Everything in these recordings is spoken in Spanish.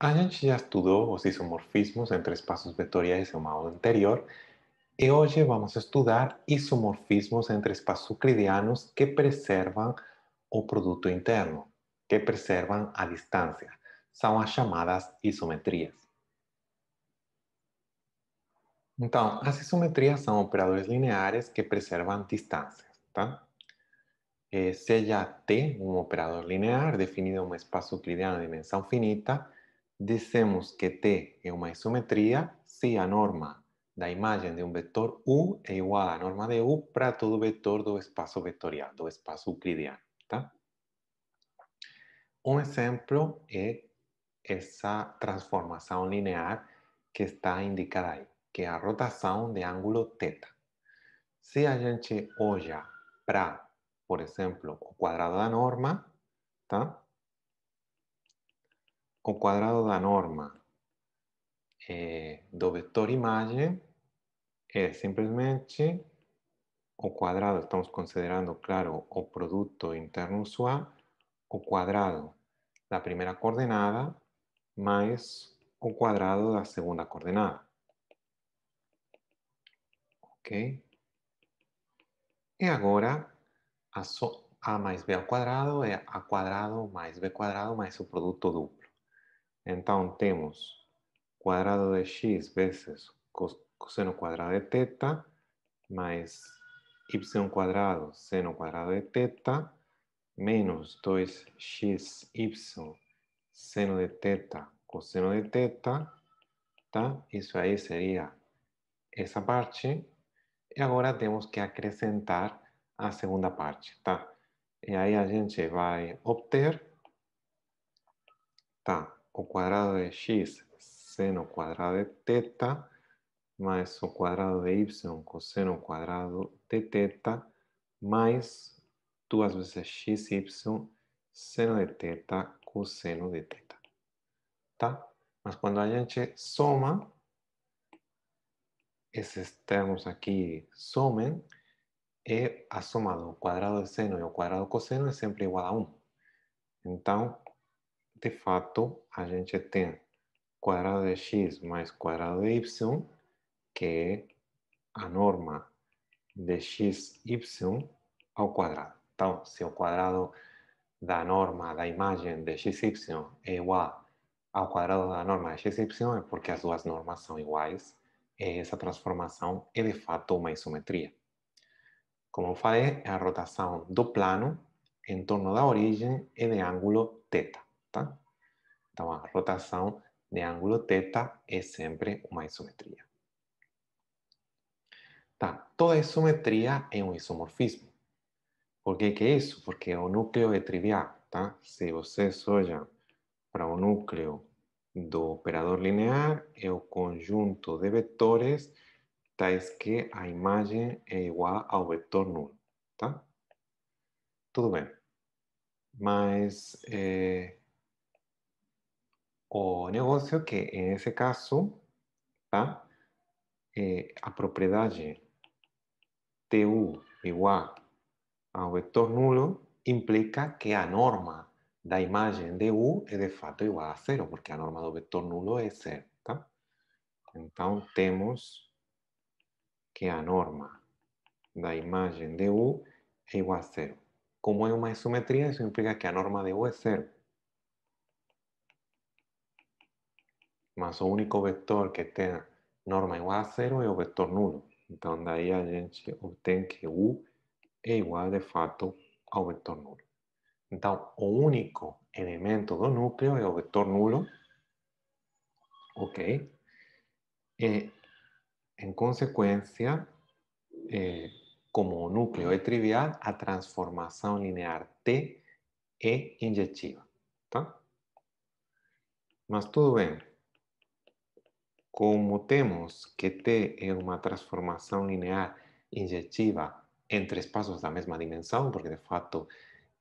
A ya estudió os isomorfismos entre espacios vectoriales de un modo anterior y hoy vamos a estudiar isomorfismos entre espacios euclidianos que preservan o producto interno, que preservan a distancia. Son las llamadas isometrias. Então, as isometrias son operadores lineares que preservan distancias. tá? Eh, ya T un operador linear definido en un espaço euclidiano de dimensión finita, dissemos que T é uma isometria se a norma da imagem de um vetor U é igual à norma de U para todo vetor do espaço vetorial, do espaço euclidiano, tá? Um exemplo é essa transformação linear que está indicada aí, que é a rotação de ângulo θ. Se a gente olha para, por exemplo, o quadrado da norma, tá? o quadrado da norma eh, do vetor imagen é eh, simplesmente o quadrado, estamos considerando, claro, o producto interno usual, o quadrado la primera coordenada mais o de la segunda coordenada. Ok? E agora, a, más b al quadrado é eh, a cuadrado más b cuadrado mais o producto duplo. Então temos quadrado de x vezes cosseno quadrado de teta mais y quadrado seno quadrado de teta menos 2xy seno de teta cosseno de teta, tá? Isso aí seria essa parte. E agora temos que acrescentar a segunda parte, tá? E aí a gente vai obter, tá? o quadrado de x, seno quadrado de teta, mais o quadrado de y, coseno quadrado de teta, mais duas vezes x, y, seno de teta, coseno de teta. Tá? Mas quando a gente soma, esses termos aqui somem, e eh, a soma do quadrado de seno e o quadrado de coseno é sempre igual a 1. Então, de fato, a gente tem quadrado de x mais quadrado de y, que é a norma de xy ao quadrado. Então, se o quadrado da norma da imagem de xy é igual ao quadrado da norma de xy, é porque as duas normas são iguais, e é essa transformação é de fato uma isometria. Como eu falei, é a rotação do plano em torno da origem e de ângulo θ tá? Então, a rotação de ângulo θ é sempre uma isometria. Tá, toda isometria é um isomorfismo. Por que, que é isso? Porque é o núcleo é trivial, tá? Se vocês olham para o núcleo do operador linear, é o conjunto de vetores tais que a imagem é igual ao vetor nulo, tá? Tudo bem. Mas... Eh, o negócio, que nesse caso, tá? Eh, a propriedade TU igual ao vetor nulo implica que a norma da imagem de U é de fato igual a zero, porque a norma do vetor nulo é zero, ¿tá? Então, temos que a norma da imagem de U é igual a zero. Como é uma isometria, isso implica que a norma de U é zero. más o único vector que tenga norma igual a cero es el vector nulo. Entonces ahí a gente obtiene que U es igual, de fato, al vector nulo. Entonces el único elemento del núcleo es el vector nulo. Ok? Eh, en consecuencia eh, como núcleo es trivial, la transformación lineal T es inyectiva. Tá? Mas todo bien como temos que T é uma transformação linear injetiva entre espaços da mesma dimensão, porque de fato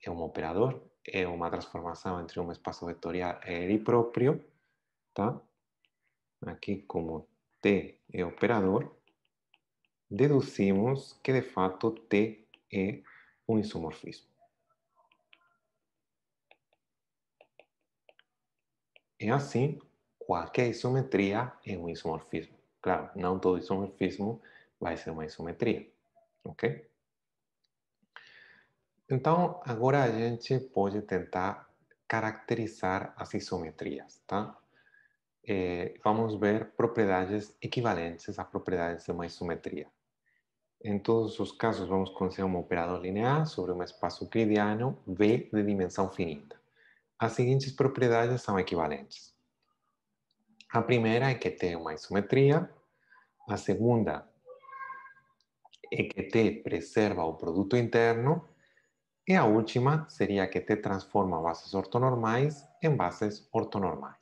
é um operador, é uma transformação entre um espaço vetorial e ele próprio, tá? Aqui, como T é operador, deduzimos que de fato T é um isomorfismo. É assim qualquer isometria é um isomorfismo. Claro, não todo isomorfismo vai ser uma isometria, ok? Então, agora ¿tá? eh, a gente pode tentar caracterizar as isometrias, tá? É, vamos ver propriedades equivalentes a propriedades de uma isometria. Em todos os casos, vamos conhecer um operador linear sobre um espaço euclidiano V de dimensão finita. As seguintes propriedades são equivalentes. A primeira é que tem uma isometria, a segunda é que T preserva o produto interno e a última seria que T transforma bases ortonormais em bases ortonormais.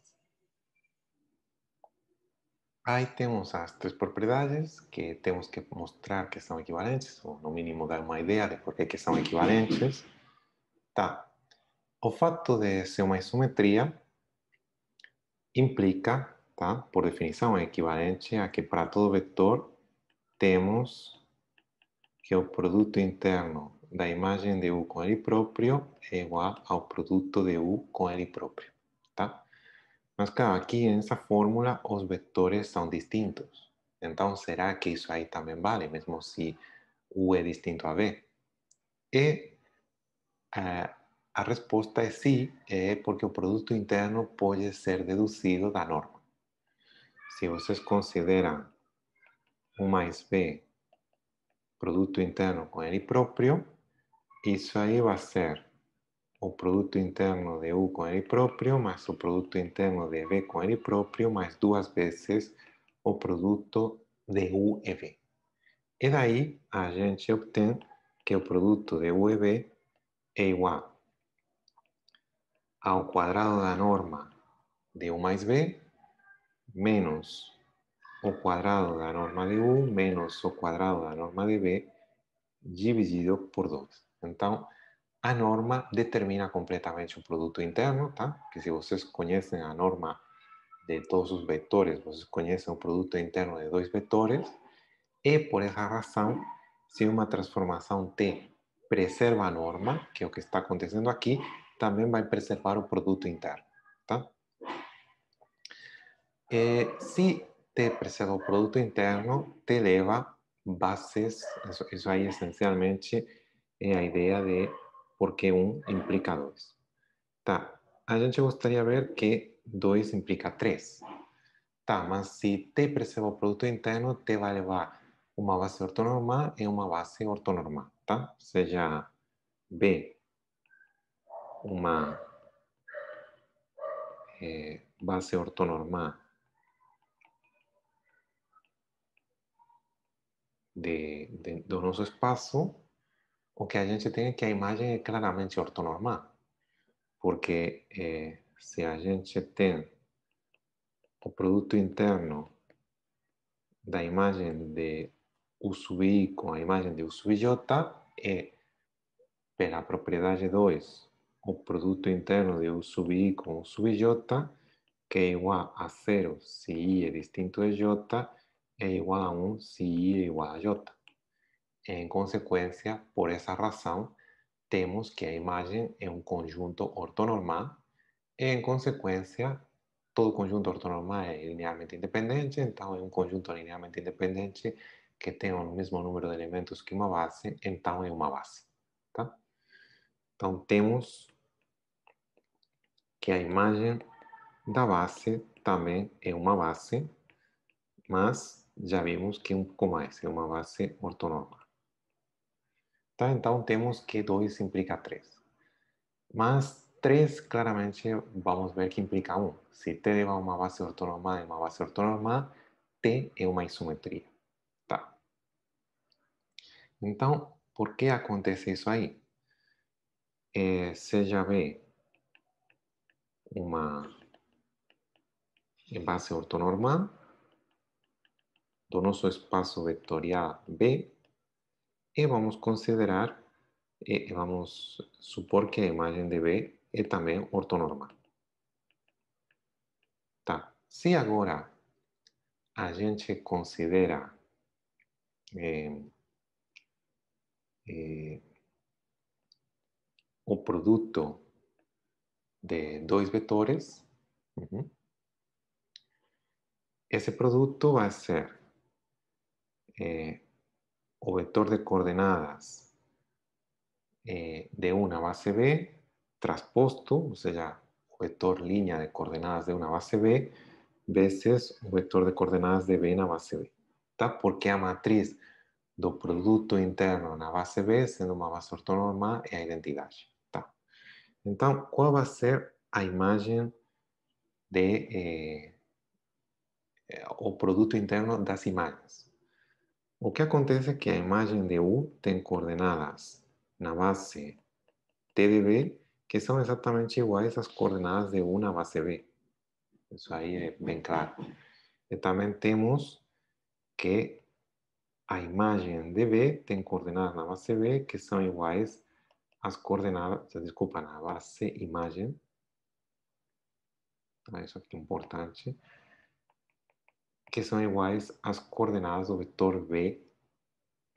Aí temos as três propriedades que temos que mostrar que são equivalentes, ou no mínimo dar uma ideia de por que são equivalentes. Tá. O fato de ser uma isometria implica tá? Por definição, é equivalente a que para todo vetor temos que o produto interno da imagem de U com ele próprio é igual ao produto de U com ele próprio, tá? Mas, claro, aqui nessa fórmula os vetores são distintos. Então, será que isso aí também vale, mesmo se U é distinto a V? E eh, a resposta é sim, é eh, porque o produto interno pode ser deduzido da norma se vocês consideram U mais B produto interno com ele próprio, isso aí vai ser o produto interno de U com ele próprio, mais o produto interno de V com ele próprio, mais duas vezes o produto de U e V. E daí a gente obtém que o produto de U e V é igual ao quadrado da norma de U mais B menos o cuadrado de la norma de U menos o cuadrado de la norma de B dividido por 2. Entonces, la norma determina completamente o producto interno, tá? Que si ustedes conocen la norma de todos os vectores, ustedes conocen o producto interno de dos vectores, y por esa razón, si una transformación T preserva a norma, que es lo que está acontecendo también va a preservar o producto interno, tá? Eh, si te preserva el Producto Interno, te eleva bases, eso, ahí esencialmente la la idea de por qué un implica dos. a gente gustaría ver que 2 implica 3 Tá, mas si T percebe producto producto interno, va a llevar una base ortonormal en una base ortonormal, tá? sea, seja, B, una eh, base ortonormal de, de, do nosso espaço, o que a gente tem é que a imagem é claramente ortonormal, porque eh, se a gente tem o produto interno da imagem de u sub i com a imagem de u sub USUIJ é, pela propriedade 2, o produto interno de u sub i com u sub USUIJ, que é igual a zero se I é distinto de J, es eh, igual a 1 si I igual a J. En consecuencia, por esa razón, tenemos que la imagen es un conjunto ortonormal En consecuencia, todo conjunto ortonormal es linealmente independiente, entonces es un conjunto linealmente independiente que tenga el mismo número de elementos que una base, entonces es una base. Entonces tenemos que imagen imagen da base también es una base, mas já vimos que é um pouco mais, é uma base ortonormal. Tá? Então temos que 2 implica 3. Mas 3 claramente vamos ver que implica 1. Eh, se T leva uma base ortonormal e uma base ortonormal, T é uma isometria. Tá? Então, por que acontece isso aí? É, você já uma base ortonormal donoso espacio vectorial B y vamos a considerar eh, vamos vamos supor que la imagen de B es también ortonormal. Si ahora a gente considera em, eh, un producto de dos vectores ese producto va a ser eh, o vector de coordenadas eh, de una base B transposto, o sea, vector línea de coordenadas de una base B veces vector de coordenadas de B en la base B. Porque a matriz do producto interno en la base B, siendo una base ortonorma, es a la Entonces, ¿cuál va a ser a imagen de... Eh, o producto interno de las imágenes o que acontece que la imagen de U tiene coordenadas la base T de B que exactamente iguales a las coordenadas de U na base B. Eso ahí es eh, claro. Y eh, también tenemos que a imagen de B tiene coordenadas la base B que son iguales a las coordenadas, desculpa, la base imagen. Ah, eso es importante que son iguales a las coordenadas del vector B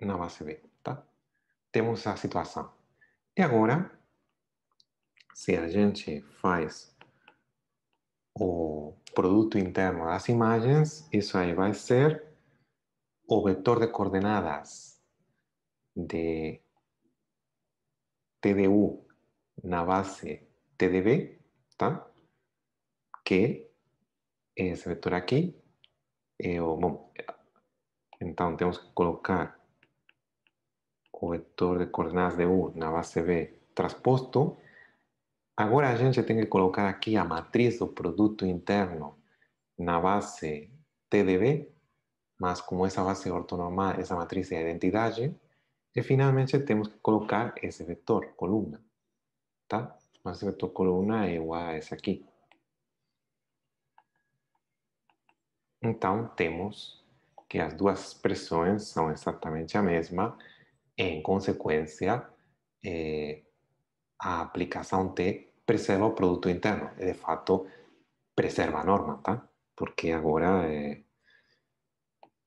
na base B, tá? Temos a situação. Y ahora, si a gente faz o producto interno de las imagens, isso va a ser o vector de coordenadas de TDU na base TDB, Que es vector aquí. aquí, eh, entonces tenemos que colocar el vector de coordenadas de U la base B transposto. Ahora a gente tiene que colocar aquí la matriz o producto interno la base TDB, más como esa base ortonormal, esa matriz de identidad y finalmente tenemos que colocar ese vector columna. tá? Más vector columna igual a ese aquí. Entonces tenemos que las duas expressões son exatamente a mesma, en em consecuencia, eh, a aplicação T preserva o producto interno, e de fato preserva a norma, tá? Porque ahora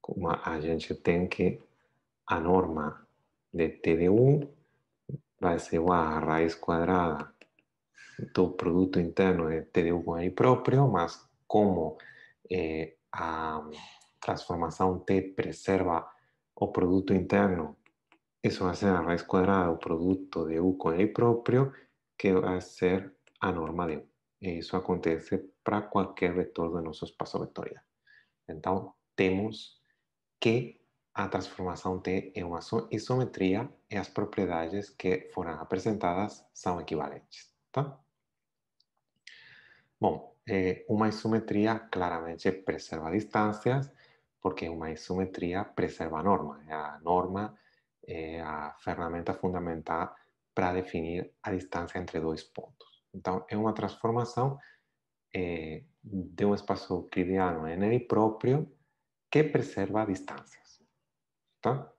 como eh, a gente tem que a norma de TDU va a ser igual a raíz cuadrada do producto interno de TDU con 1 propio, mas como eh, a transformação T preserva o produto interno, isso vai ser a raiz quadrada do produto de U com ele próprio, que vai ser a norma de U. E isso acontece para qualquer vetor do nosso espaço vetorial. Então, temos que a transformação T é uma isometria e as propriedades que foram apresentadas são equivalentes, tá? Bom, Eh, una isometría claramente preserva distancias porque una isometría preserva norma. La norma é eh, a ferramenta fundamental para definir la distancia entre dos puntos. Entonces, es una transformación eh, de un espacio euclidiano en ele propio que preserva distancias. tá?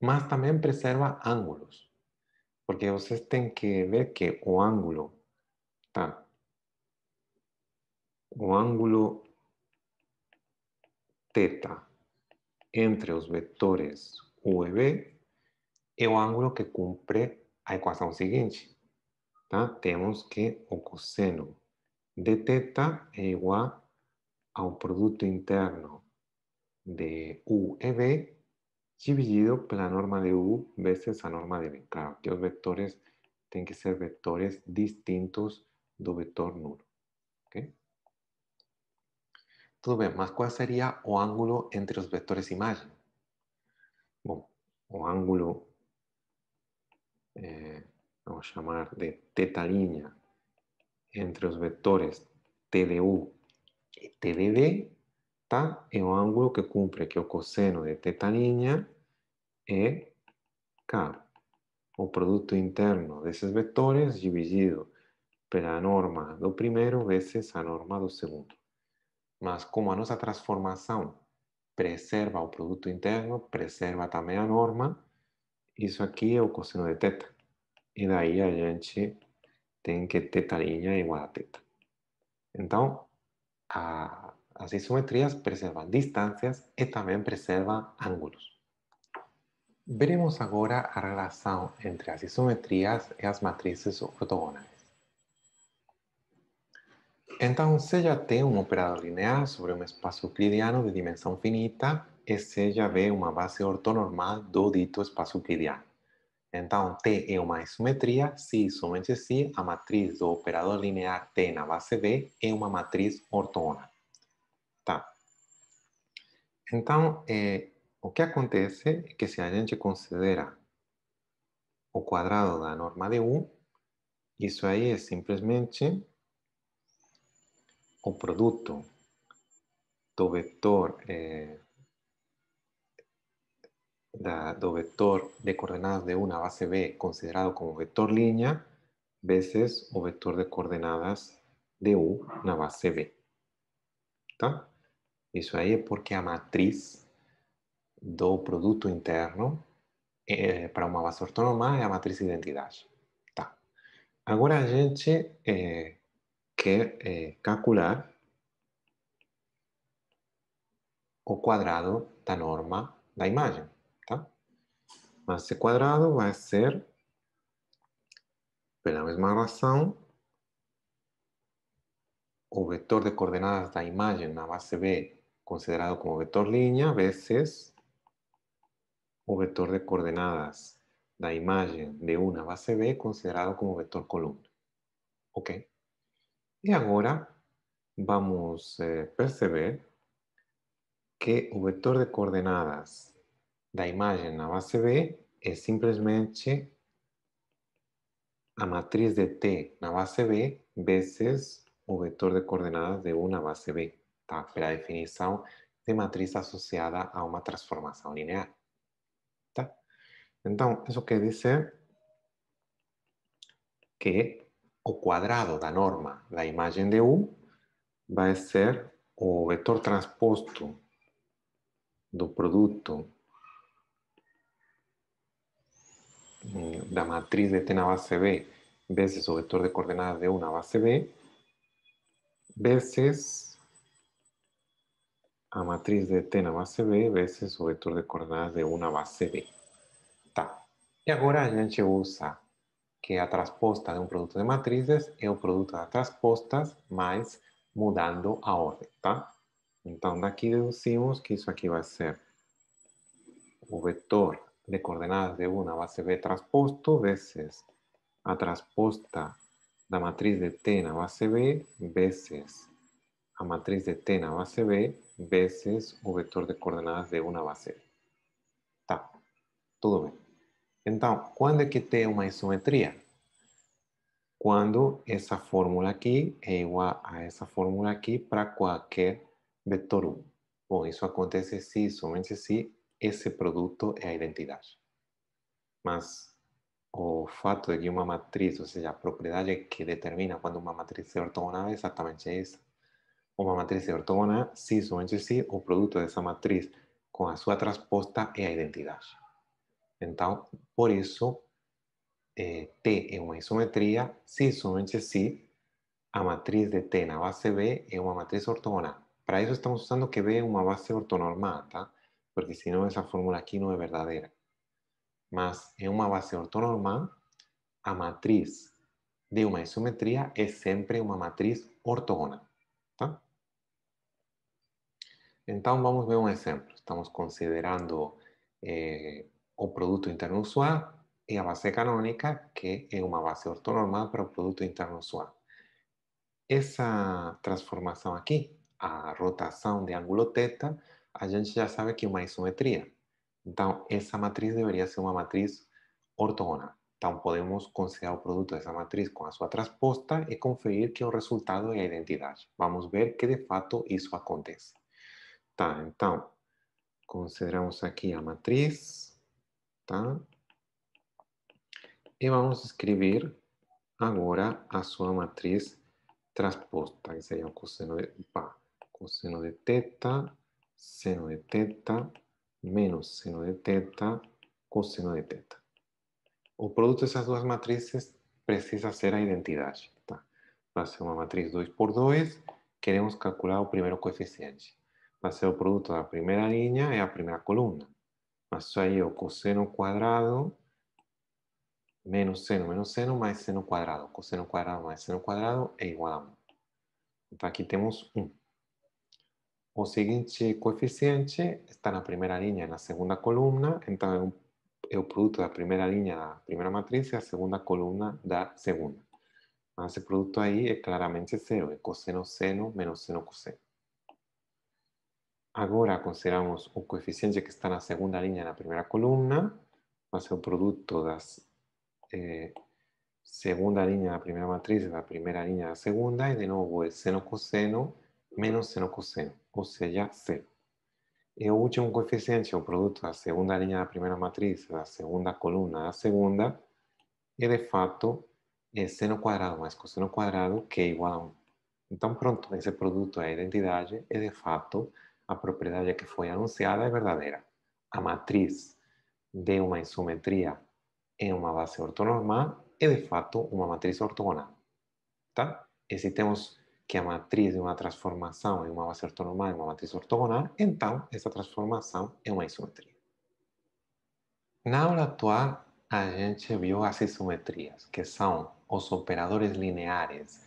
Mas también preserva ángulos. porque ustedes tienen que ver que o ángulo tá? o ángulo θ entre los vectores U y B es o ángulo que cumple la ecuación siguiente. Tenemos que el coseno de teta es igual un producto interno de U y B dividido la norma de U veces la norma de B. Claro que los vectores tienen que ser vectores distintos del vector nulo. Entonces, bem, mas ¿cuál sería o ángulo entre los vectores imagen Bueno, o ángulo eh, vamos vamos llamar de teta línea entre los vectores TDU y tdD está en el ángulo que cumple que el coseno de teta línea es K, o producto interno de esos vectores dividido por la norma del primero veces la norma del segundo. Mas como a nossa transformação preserva o produto interno, preserva também a norma, isso aqui é o cosseno de teta. E daí a gente tem que teta linha é igual a teta. Então, a, as isometrias preservam distâncias e também preservam ângulos. Veremos agora a relação entre as isometrias e as matrizes ortogonais. Então, se já tem um operador linear sobre um espaço euclidiano de dimensão finita, e se já vê uma base ortonormal do dito espaço euclidiano. Então, T é uma isometria se somente se a matriz do operador linear T na base B é uma matriz ortogonal. Tá. Então, o que acontece é que se a gente considera o quadrado da norma de U, isso aí é simplesmente o producto, do vector, eh, da, do vector de coordenadas de una base B considerado como vector línea veces o vector de coordenadas de U na base B. Eso Isso porque a matriz do producto interno eh, para una base ortonormal es a matriz de identidade. Ahora, a gente eh, que eh, calcular o de la norma da imagem, tá? Mas cuadrado va a ser, por la misma razón, o vector de coordenadas da imagen na base B, considerado como vector línea veces o vector de coordenadas da imagen de una base B, considerado como vector columna. Ok? Y ahora vamos a eh, perceber que el vector de coordenadas da imagen la base B es simplemente la matriz de T la base B veces el vector de coordenadas de U base B, es la definición de matriz asociada a una transformación lineal. Entonces, eso quiere decir que o cuadrado la norma, la imagen de U, va a ser o vector transposto do de mm, la matriz de T la base B veces o vector de coordenadas de U base B veces a matriz de T la base B veces o vector de coordenadas de U base B. Y ahora agora que a transposta de un producto de es el producto de las transpostas más mudando a orden, ¿ta? Entonces aquí deducimos que aquí va a ser el vector de coordenadas de una base B veces veces a transposta la matriz de T en la base B veces a matriz de T en la base B veces un vector de coordenadas de una base B. Todo bien. Entonces, quando es que tem una isometría? Cuando esa fórmula aquí es igual a esa fórmula aquí para cualquier vector 1. Bueno, eso acontece si, somente si ese producto es a identidad. Mas o fato de que una matriz, o sea, la propiedad que determina cuando una matriz es ortogonal exactamente exatamente o una matriz es ortogonal si, somente si, o de esa matriz con a sua transposta es a entonces, por eso, eh, T é uma isometria, se solamente si, a matriz de T na base B es una matriz ortogonal. Para eso estamos usando que B é uma base ortonormal, tá? Porque no, esa fórmula aquí no es verdadera. Mas en una base ortonormal, a matriz de uma isometria es siempre una matriz ortogonal, tá? Então vamos ver un ejemplo. Estamos considerando eh, o producto Interno Usual y a base canónica que es una base ortonormal para o producto Interno Usual. esa transformación aquí, a rotación de ángulo θ, a gente ya sabe que es una isometría entonces essa matriz debería ser una matriz ortogonal. Então, podemos considerar producto de dessa matriz con su sua transposta e conferir que el resultado es la identidad. Vamos ver que, de fato, isso acontece. Entonces, consideramos aquí a matriz. tá? E vamos escrever agora a sua matriz transposta, que seria o cosseno de Cosseno de teta, seno de teta, menos seno de teta, cosseno de teta. O produto dessas duas matrizes precisa ser a identidade. Tá? Vai ser uma matriz 2 por 2 queremos calcular o primeiro coeficiente. Vai ser o produto da primeira linha e a primeira coluna. más o coseno cuadrado menos seno menos seno más seno cuadrado. Coseno cuadrado más seno cuadrado e igual a 1. Entonces aquí tenemos 1. O siguiente coeficiente está en la primera línea, en la segunda columna. Entonces es el producto de la primera línea de la primera matriz y la segunda columna de la segunda. Entonces ah, producto ahí es claramente 0. Es coseno seno menos seno coseno. Ahora consideramos un coeficiente que está en la segunda línea la primera columna, va a ser un producto de eh, segunda de la primera matriz la primera línea de la segunda, y de nuevo es seno coseno menos seno o sea ya cero. Y el último coeficiente, producto de la segunda línea de la primera matriz la segunda de la segunda, y de facto es seno cuadrado más coseno cuadrado, que es igual a 1. Entonces pronto, ese producto de identidad es de facto a propriedade que foi anunciada é verdadeira. A matriz de uma isometria em é uma base ortonormal é, de fato, uma matriz ortogonal. Tá? E se temos que a matriz de uma transformação em é uma base ortonormal é uma matriz ortogonal, então essa transformação é uma isometria. Na aula atual, a gente viu as isometrias, que são os operadores lineares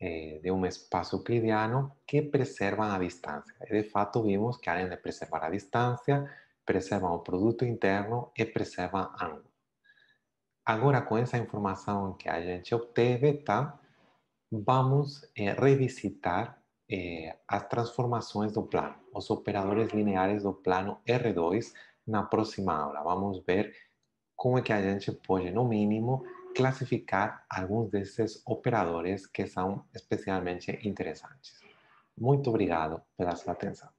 eh, de um espaço euclidiano que preservam a distância. E de fato vimos que além de preservar a distância, preservam o produto interno e preservam ângulo. Agora, com essa informação que a gente obteve, tá? vamos eh, revisitar eh, as transformações do plano, os operadores lineares do plano R2 na próxima aula. Vamos ver como é que a gente pode, no mínimo, clasificar algunos de estos operadores que son especialmente interesantes. Muito obrigado por la atención.